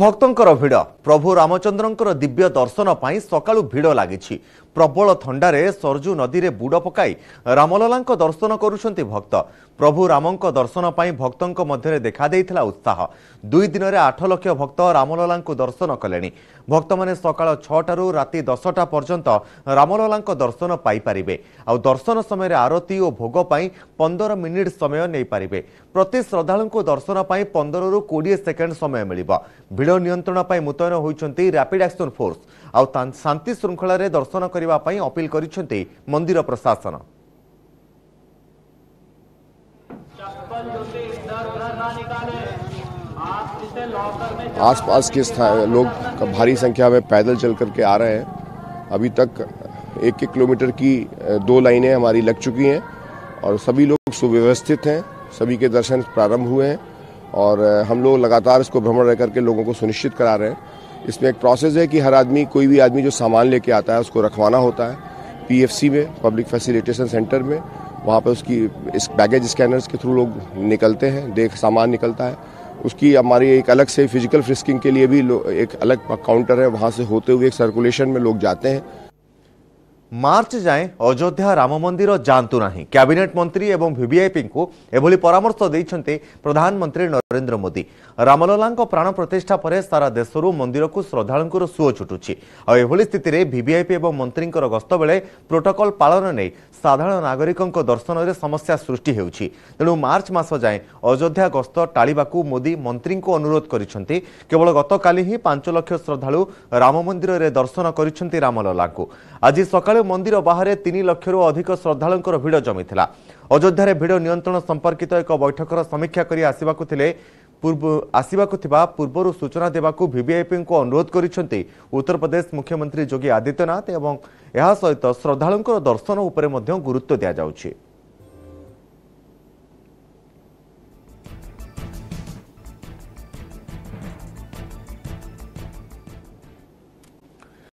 ଭକ୍ତଙ୍କର ଭିଡ଼ ପ୍ରଭୁ ରାମଚନ୍ଦ୍ରଙ୍କର ଦିବ୍ୟ ଦର୍ଶନ ପାଇଁ ସକାଳୁ ଭିଡ଼ ଲାଗିଛି ପ୍ରବଳ ଥଣ୍ଡାରେ ସରଜୁ ନଦୀରେ ବୁଡ଼ ପକାଇ ରାମଲଲାଙ୍କ ଦର୍ଶନ କରୁଛନ୍ତି ଭକ୍ତ ପ୍ରଭୁ ରାମଙ୍କ ଦର୍ଶନ ପାଇଁ ଭକ୍ତଙ୍କ ମଧ୍ୟରେ ଦେଖାଦେଇଥିଲା ଉତ୍ସାହ ଦୁଇ ଦିନରେ ଆଠ ଲକ୍ଷ ଭକ୍ତ ରାମଲଲାଙ୍କୁ ଦର୍ଶନ କଲେଣି ଭକ୍ତମାନେ ସକାଳ ଛଅଟାରୁ ରାତି ଦଶଟା ପର୍ଯ୍ୟନ୍ତ ରାମଲଲାଙ୍କ ଦର୍ଶନ ପାଇପାରିବେ ଆଉ ଦର୍ଶନ ସମୟରେ ଆରତୀ ଓ ଭୋଗ ପାଇଁ ପନ୍ଦର ମିନିଟ୍ ସମୟ ନେଇପାରିବେ ପ୍ରତି ଶ୍ରଦ୍ଧାଳୁଙ୍କୁ ଦର୍ଶନ ପାଇଁ ପନ୍ଦରରୁ କୋଡ଼ିଏ ସେକେଣ୍ଡ ସମୟ ମିଳିବ ଭିଡ଼ ନିୟନ୍ତ୍ରଣ ପାଇଁ ମୁତୟନ ହୋଇଛନ୍ତି ର୍ୟାପିଡ୍ ଆକ୍ସନ ଫୋର୍ସ ଆଉ ଶାନ୍ତି ଶୃଙ୍ଖଳାରେ ଦର୍ଶନ କରିବା ପାଇଁ ଅପିଲ୍ କରିଛନ୍ତି ମନ୍ଦିର ପ୍ରଶାସନ आस पास आसपास के लोग भारी संख्या में पैदल चल करके आ रहे हैं अभी तक एक एक किलोमीटर की दो लाइनें हमारी लग चुकी हैं और सभी लोग सुव्यवस्थित हैं सभी के दर्शन प्रारंभ हुए हैं और हम लोग लगातार इसको भ्रमण रह करके लोगों को सुनिश्चित करा रहे हैं इसमें एक प्रोसेस है कि हर आदमी कोई भी आदमी जो सामान लेके आता है उसको रखवाना होता है पीएफसी में पब्लिक फैसिलिटेशन सेंटर में वहाँ पर उसकी इस बैगेज स्कैनर्स के थ्रू लोग निकलते हैं देख सामान निकलता है उसकी हमारी एक अलग से फिजिकल फ्रिस्किंग के लिए भी एक अलग काउंटर है वहाँ से होते हुए एक सर्कुलेशन में लोग जाते हैं ମାର୍ଚ୍ଚ ଯାଏଁ ଅଯୋଧ୍ୟା ରାମ ମନ୍ଦିର ଯାଆନ୍ତୁ ନାହିଁ କ୍ୟାବିନେଟ୍ ମନ୍ତ୍ରୀ ଏବଂ ଭିଭିଆଇପିଙ୍କୁ ଏଭଳି ପରାମର୍ଶ ଦେଇଛନ୍ତି ପ୍ରଧାନମନ୍ତ୍ରୀ ନରେନ୍ଦ୍ର ମୋଦି ରାମଲଲାଙ୍କ ପ୍ରାଣ ପ୍ରତିଷ୍ଠା ପରେ ସାରା ଦେଶରୁ ମନ୍ଦିରକୁ ଶ୍ରଦ୍ଧାଳୁଙ୍କର ସୁଅ ଛୁଟୁଛି ଆଉ ଏଭଳି ସ୍ଥିତିରେ ଭିଭିଆଇପି ଏବଂ ମନ୍ତ୍ରୀଙ୍କର ଗସ୍ତ ବେଳେ ପ୍ରୋଟୋକଲ ପାଳନ ନେଇ ସାଧାରଣ ନାଗରିକଙ୍କ ଦର୍ଶନରେ ସମସ୍ୟା ସୃଷ୍ଟି ହେଉଛି ତେଣୁ ମାର୍ଚ୍ଚ ମାସ ଯାଏଁ ଅଯୋଧ୍ୟା ଗସ୍ତ ଟାଳିବାକୁ ମୋଦି ମନ୍ତ୍ରୀଙ୍କୁ ଅନୁରୋଧ କରିଛନ୍ତି କେବଳ ଗତକାଲି ହିଁ ପାଞ୍ଚ ଲକ୍ଷ ଶ୍ରଦ୍ଧାଳୁ ରାମ ମନ୍ଦିରରେ ଦର୍ଶନ କରିଛନ୍ତି ରାମଲଲାଙ୍କୁ ଆଜି ସକାଳେ ମନ୍ଦିର ବାହାରେ ତିନି ଲକ୍ଷରୁ ଅଧିକ ଶ୍ରଦ୍ଧାଳୁଙ୍କର ଭିଡ଼ ଜମିଥିଲା ଅଯୋଧ୍ୟାରେ ଭିଡ଼ ନିୟନ୍ତ୍ରଣ ସମ୍ପର୍କିତ ଏକ ବୈଠକର ସମୀକ୍ଷା କରି ଆସିବାକୁ ଥିଲେ ଆସିବାକୁ ଥିବା ପୂର୍ବରୁ ସୂଚନା ଦେବାକୁ ଭିଭିଆଇପିଙ୍କୁ ଅନୁରୋଧ କରିଛନ୍ତି ଉତ୍ତରପ୍ରଦେଶ ମୁଖ୍ୟମନ୍ତ୍ରୀ ଯୋଗୀ ଆଦିତ୍ୟନାଥ ଏବଂ ଏହା ସହିତ ଶ୍ରଦ୍ଧାଳୁଙ୍କର ଦର୍ଶନ ଉପରେ ମଧ୍ୟ ଗୁରୁତ୍ୱ ଦିଆଯାଉଛି